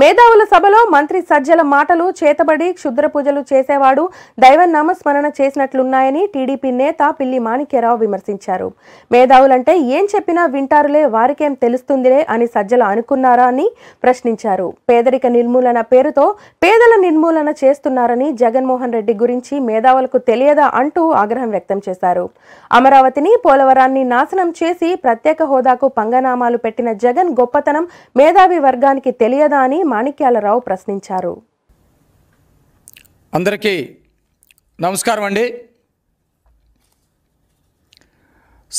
మేధావుల సభలో మంత్రి సజ్జల మాటలు చేతబడి క్షుద్ర పూజలు చేసేవాడు నామస్మరణ చేసినట్లున్నాయని టీడీపీ నేత పిల్లి మాణిక్యరావు విమర్శించారు మేధావులంటే ఏం చెప్పినా వింటారులే వారికేం తెలుస్తుందిలే అని సజ్జల అనుకున్నారా అని ప్రశ్నించారు పేదరిక నిర్మూలన పేరుతో పేదల నిర్మూలన చేస్తున్నారని జగన్మోహన్ రెడ్డి గురించి మేధావులకు తెలియదా అంటూ ఆగ్రహం వ్యక్తం చేశారు అమరావతిని పోలవరాన్ని నాశనం చేసి ప్రత్యేక హోదాకు పంగనామాలు పెట్టిన జగన్ గొప్పతనం మేధావి వర్గానికి తెలియదా అని మాణిక్యాలరావు ప్రశ్నించారు అందరికీ నమస్కారం అండి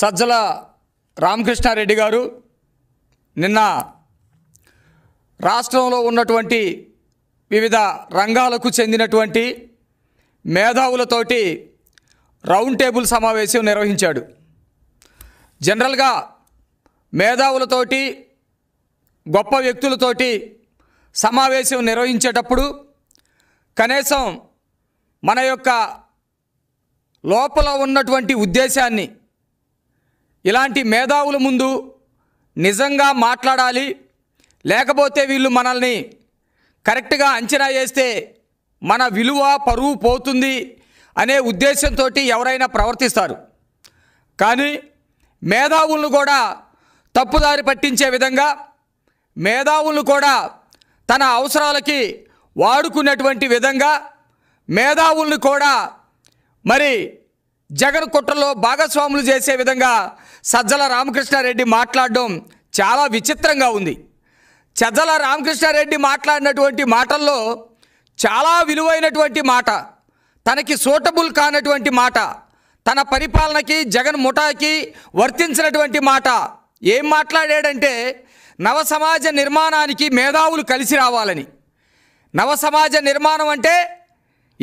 సజ్జల రామకృష్ణారెడ్డి గారు నిన్న రాష్ట్రంలో ఉన్నటువంటి వివిధ రంగాలకు చెందినటువంటి మేధావులతోటి రౌండ్ టేబుల్ సమావేశం నిర్వహించాడు జనరల్గా మేధావులతోటి గొప్ప వ్యక్తులతోటి సమావేశం నిర్వహించేటప్పుడు కనీసం మన యొక్క లోపల ఉన్నటువంటి ఉద్దేశాన్ని ఇలాంటి మేధావుల ముందు నిజంగా మాట్లాడాలి లేకపోతే వీళ్ళు మనల్ని కరెక్ట్గా అంచనా వేస్తే మన విలువ పరువు పోతుంది అనే ఉద్దేశంతో ఎవరైనా ప్రవర్తిస్తారు కానీ మేధావులను కూడా తప్పుదారి పట్టించే విధంగా మేధావులను కూడా తన అవసరాలకి వాడుకునేటువంటి విధంగా మేధావుల్ని కూడా మరి జగన్ కుట్రలో భాగస్వాములు చేసే విధంగా సజ్జల రామకృష్ణారెడ్డి మాట్లాడడం చాలా విచిత్రంగా ఉంది సజ్జల రామకృష్ణారెడ్డి మాట్లాడినటువంటి మాటల్లో చాలా విలువైనటువంటి మాట తనకి సూటబుల్ కానటువంటి మాట తన పరిపాలనకి జగన్ ముఠాకి వర్తించినటువంటి మాట ఏం మాట్లాడాడంటే నవ సమాజ నిర్మాణానికి మేధావులు కలిసి రావాలని నవ సమాజ నిర్మాణం అంటే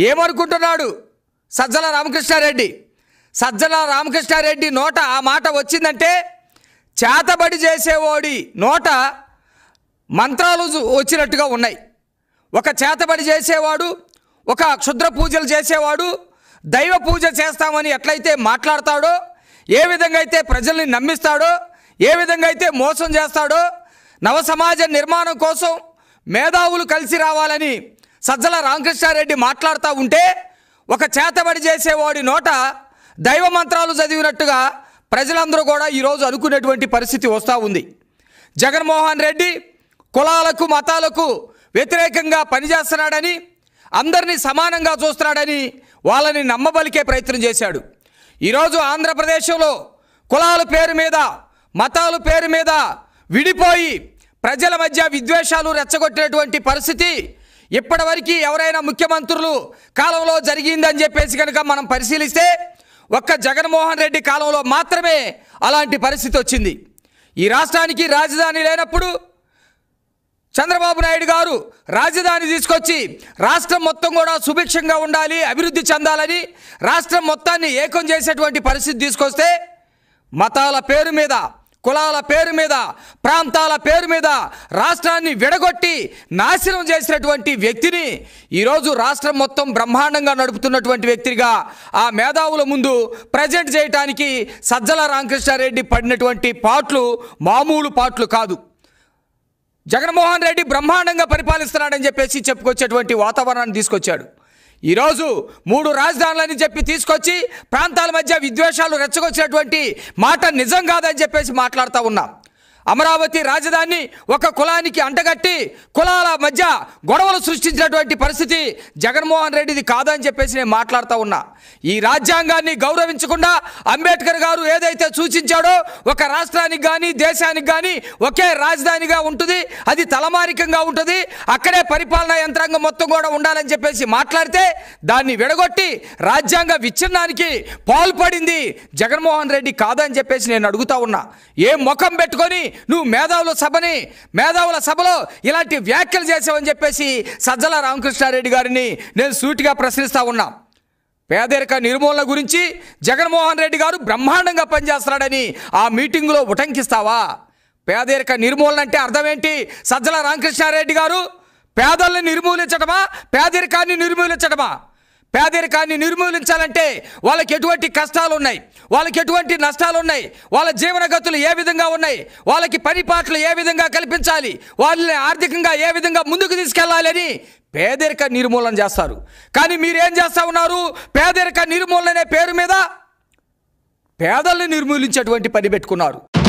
ఏమనుకుంటున్నాడు సజ్జల రామకృష్ణారెడ్డి సజ్జల రామకృష్ణారెడ్డి నోట ఆ మాట వచ్చిందంటే చేతబడి చేసేవాడి నోట మంత్రాలు వచ్చినట్టుగా ఉన్నాయి ఒక చేతబడి చేసేవాడు ఒక క్షుద్ర పూజలు చేసేవాడు దైవ పూజ చేస్తామని ఎట్లయితే మాట్లాడతాడో ఏ విధంగా అయితే ప్రజల్ని నమ్మిస్తాడో ఏ విధంగా అయితే మోసం చేస్తాడో నవ సమాజ నిర్మాణం కోసం మేధావులు కలిసి రావాలని సజ్జల రామకృష్ణారెడ్డి మాట్లాడుతూ ఉంటే ఒక చేతబడి చేసేవాడి నోట దైవ మంత్రాలు చదివినట్టుగా ప్రజలందరూ కూడా ఈరోజు అనుకునేటువంటి పరిస్థితి వస్తూ ఉంది జగన్మోహన్ రెడ్డి కులాలకు మతాలకు వ్యతిరేకంగా పనిచేస్తున్నాడని అందరినీ సమానంగా చూస్తున్నాడని వాళ్ళని నమ్మబలికే ప్రయత్నం చేశాడు ఈరోజు ఆంధ్రప్రదేశ్లో కులాల పేరు మీద మతాల పేరు మీద విడిపోయి ప్రజల మధ్య విద్వేషాలు రెచ్చగొట్టినటువంటి పరిస్థితి ఇప్పటివరకు ఎవరైనా ముఖ్యమంత్రులు కాలంలో జరిగిందని చెప్పేసి కనుక మనం పరిశీలిస్తే ఒక్క జగన్మోహన్ రెడ్డి కాలంలో మాత్రమే అలాంటి పరిస్థితి వచ్చింది ఈ రాష్ట్రానికి రాజధాని లేనప్పుడు చంద్రబాబు నాయుడు గారు రాజధాని తీసుకొచ్చి రాష్ట్రం మొత్తం కూడా సుభిక్షంగా ఉండాలి అభివృద్ధి చెందాలని రాష్ట్రం మొత్తాన్ని ఏకం చేసేటువంటి పరిస్థితి తీసుకొస్తే మతాల పేరు మీద కులాల పేరు మీద ప్రాంతాల పేరు మీద రాష్ట్రాన్ని విడగొట్టి నాశనం చేసినటువంటి వ్యక్తిని ఈరోజు రాష్ట్రం మొత్తం బ్రహ్మాండంగా నడుపుతున్నటువంటి వ్యక్తిగా ఆ మేధావుల ముందు ప్రజెంట్ చేయటానికి సజ్జల రామకృష్ణారెడ్డి పడినటువంటి పాట్లు మామూలు పాట్లు కాదు జగన్మోహన్ రెడ్డి బ్రహ్మాండంగా పరిపాలిస్తున్నాడని చెప్పేసి చెప్పుకొచ్చేటువంటి వాతావరణాన్ని తీసుకొచ్చాడు ఈరోజు మూడు రాజధానులని చెప్పి తీసుకొచ్చి ప్రాంతాల మధ్య విద్వేషాలు రెచ్చగొచ్చినటువంటి మాట నిజం కాదని చెప్పేసి మాట్లాడుతూ ఉన్నాం అమరావతి రాజధాని ఒక కులానికి అంటగట్టి కులాల మధ్య గొడవలు సృష్టించినటువంటి పరిస్థితి జగన్మోహన్ రెడ్డిది కాదని చెప్పేసి నేను మాట్లాడుతూ ఉన్నా ఈ రాజ్యాంగాన్ని గౌరవించకుండా అంబేద్కర్ గారు ఏదైతే సూచించాడో ఒక రాష్ట్రానికి కానీ దేశానికి కానీ ఒకే రాజధానిగా ఉంటుంది అది తలమారికంగా ఉంటుంది అక్కడే పరిపాలనా యంత్రాంగం మొత్తం కూడా ఉండాలని చెప్పేసి మాట్లాడితే దాన్ని విడగొట్టి రాజ్యాంగ విచ్ఛిన్నానికి పాల్పడింది జగన్మోహన్ రెడ్డి కాదని చెప్పేసి నేను అడుగుతా ఉన్నా ఏ ముఖం పెట్టుకొని నువ్వు మేధావుల సభని మేధావుల సభలో ఇలాంటి వ్యాఖ్యలు చేసావని చెప్పేసి సజ్జల రామకృష్ణారెడ్డి గారిని నేను సూటిగా ప్రశ్నిస్తా ఉన్నా పేదరిక నిర్మూలన గురించి జగన్మోహన్ రెడ్డి గారు బ్రహ్మాండంగా పనిచేస్తున్నాడని ఆ మీటింగ్లో ఉటంకిస్తావా పేదరిక నిర్మూలన అంటే అర్థం ఏంటి సజ్జల రామకృష్ణారెడ్డి గారు పేదల్ని నిర్మూలించడమా పేదరికాన్ని నిర్మూలించడమా పేదరికాన్ని నిర్మూలించాలంటే వాళ్ళకి ఎటువంటి కష్టాలు ఉన్నాయి వాళ్ళకి ఎటువంటి నష్టాలు ఉన్నాయి వాళ్ళ జీవన గతులు ఏ విధంగా ఉన్నాయి వాళ్ళకి పనిపాట్లు ఏ విధంగా కల్పించాలి వాళ్ళని ఆర్థికంగా ఏ విధంగా ముందుకు తీసుకెళ్లాలని పేదరిక నిర్మూలన చేస్తారు కానీ మీరేం చేస్తూ ఉన్నారు పేదరిక నిర్మూలన అనే పేరు మీద పేదల్ని నిర్మూలించేటువంటి పని పెట్టుకున్నారు